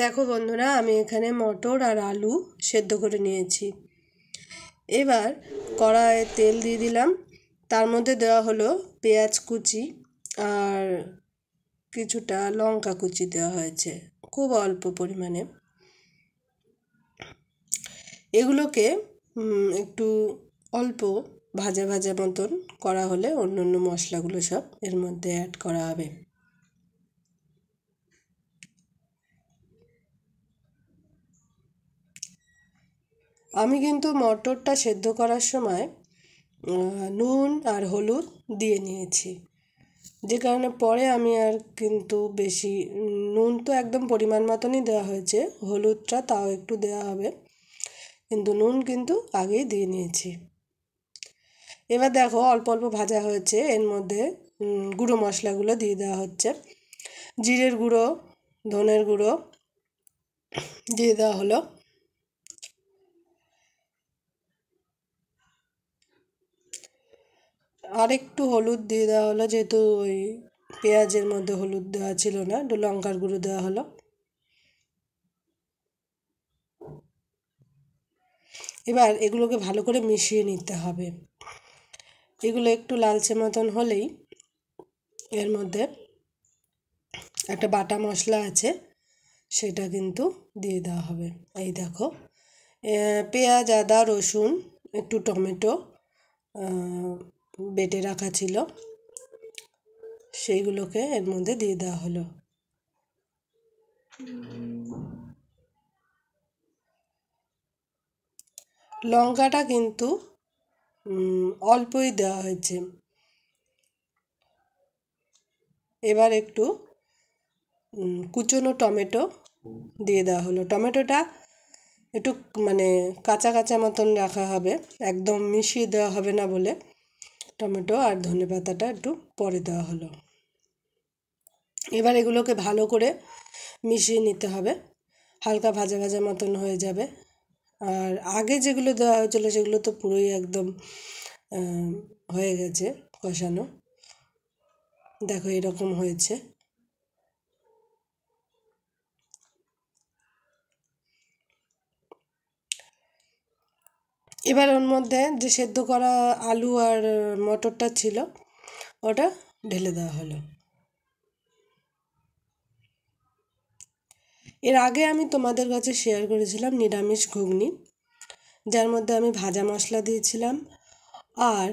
দেখো বন্ধুরা আমি এখানে মটর আর আলু সেদ্ধ করে নিয়েছি এবার কড়ায় তেল দিয়ে দিলাম তার মধ্যে দেওয়া হলো পেঁয়াজ কুচি আর কিছুটা লঙ্কা কুচি দেওয়া হয়েছে খুব অল্প পরিমাণে এগুলোকে একটু অল্প ভাজা ভাজা মতন করা হলে অন্য অন্য মশলাগুলো সব এর মধ্যে অ্যাড করা হবে আমি কিন্তু মটরটা সেদ্ধ করার সময় নুন আর হলুদ দিয়ে নিয়েছি যে কারণে পরে আমি আর কিন্তু বেশি নুন তো একদম পরিমাণ মতনই দেওয়া হয়েছে হলুদটা তাও একটু দেওয়া হবে কিন্তু নুন কিন্তু আগেই দিয়ে নিয়েছি এবার দেখো অল্প অল্প ভাজা হয়েছে এর মধ্যে গুঁড়ো মশলাগুলো দিয়ে দেওয়া হচ্ছে জিরের গুঁড়ো ধনের গুঁড়ো দিয়ে দেওয়া হলো আর একটু হলুদ দিয়ে দেওয়া হলো যেহেতু ওই পেঁয়াজের মধ্যে হলুদ দেওয়া ছিল না একটু লঙ্কার গুঁড়ো দেওয়া হলো এবার এগুলোকে ভালো করে মিশিয়ে নিতে হবে এগুলো একটু লালচে মতন হলেই এর মধ্যে একটা বাটা মশলা আছে সেটা কিন্তু দিয়ে দেওয়া হবে এই দেখো পেঁয়াজ আদা রসুন একটু টমেটো বেটে রাখা ছিল সেইগুলোকে এর মধ্যে দিয়ে দেওয়া হলো লঙ্কাটা কিন্তু অল্পই দেওয়া হয়েছে এবার একটু কুচনো টমেটো দিয়ে দেওয়া হলো টমেটোটা একটু মানে কাঁচা কাঁচা মতন রাখা হবে একদম মিশিয়ে দেওয়া হবে না বলে টমেটো আর ধনে পাতাটা একটু পরে দেওয়া হলো এবার এগুলোকে ভালো করে মিশিয়ে নিতে হবে হালকা ভাজা ভাজা মতন হয়ে যাবে আর আগে যেগুলো দেওয়া হয়েছিলো সেগুলো তো পুরোই একদম হয়ে গেছে কষানো দেখো এরকম হয়েছে এবার ওর মধ্যে যে সেদ্ধ করা আলু আর মটরটা ছিল ওটা ঢেলে দেওয়া হলো এর আগে আমি তোমাদের কাছে শেয়ার করেছিলাম নিরামিষ ঘুগনি যার মধ্যে আমি ভাজা মশলা দিয়েছিলাম আর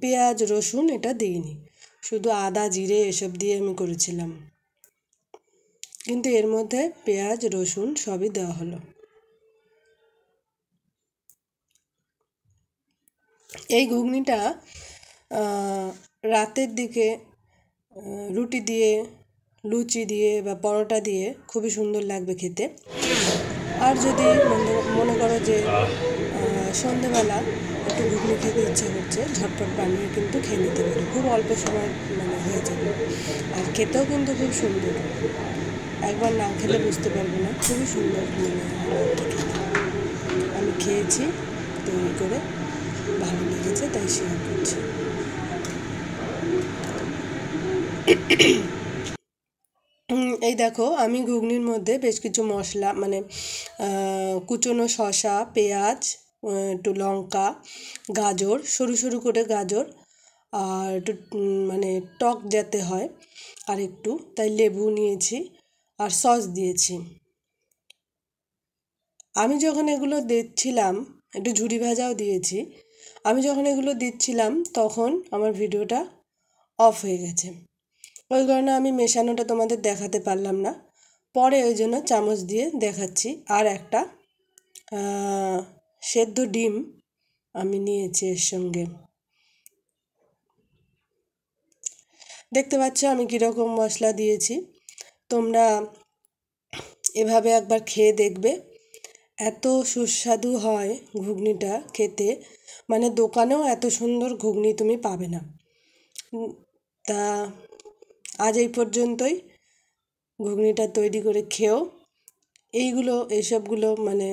পেঁয়াজ রসুন এটা দিইনি শুধু আদা জিরে এসব দিয়ে আমি করেছিলাম কিন্তু এর মধ্যে পেঁয়াজ রসুন সবই দেওয়া হলো এই ঘুগনিটা রাতের দিকে রুটি দিয়ে লুচি দিয়ে বা পরোটা দিয়ে খুবই সুন্দর লাগবে খেতে আর যদি মনে করো যে সন্ধেবেলা একটু ঘুগনি খেতে ইচ্ছে করছে ঝটপট বানিয়ে কিন্তু খেয়ে নিতে পারো খুব অল্প সময় মানে হয়ে যাবে আর খেতেও কিন্তু খুব সুন্দর একবার না খেলে বুঝতে পারবো না খুবই সুন্দর মানে আমি খেয়েছি তৈরি করে ভালো লেগেছে তাই শেয়ার করছি এই দেখো আমি ঘুগনির মধ্যে বেশ কিছু মশলা মানে কুচনো শশা পেঁয়াজ একটু লঙ্কা গাজর সরু সরু করে গাজর আর একটু মানে টক যাতে হয় আর একটু তাই লেবু নিয়েছি আর সস দিয়েছি আমি যখন এগুলো দেখছিলাম একটু ঝুড়ি ভাজাও দিয়েছি আমি যখন এগুলো দিচ্ছিলাম তখন আমার ভিডিওটা অফ হয়ে গেছে ওই কারণে আমি মেশানোটা তোমাদের দেখাতে পারলাম না পরে ওই জন্য চামচ দিয়ে দেখাচ্ছি আর একটা সেদ্ধ ডিম আমি নিয়েছি এর সঙ্গে দেখতে পাচ্ছ আমি কীরকম মশলা দিয়েছি তোমরা এভাবে একবার খেয়ে দেখবে এত সুস্বাদু হয় ঘুগনিটা খেতে মানে দোকানেও এত সুন্দর ঘুগনি তুমি পাবে না তা আজ এই পর্যন্তই ঘুগনিটা তৈরি করে খেও এইগুলো এইসবগুলো মানে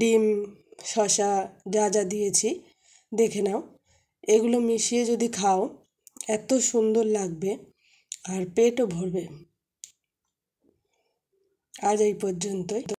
ডিম শশা যা যা দিয়েছি দেখে নাও এগুলো মিশিয়ে যদি খাও এত সুন্দর লাগবে আর পেটও ভরবে আজ এই পর্যন্তই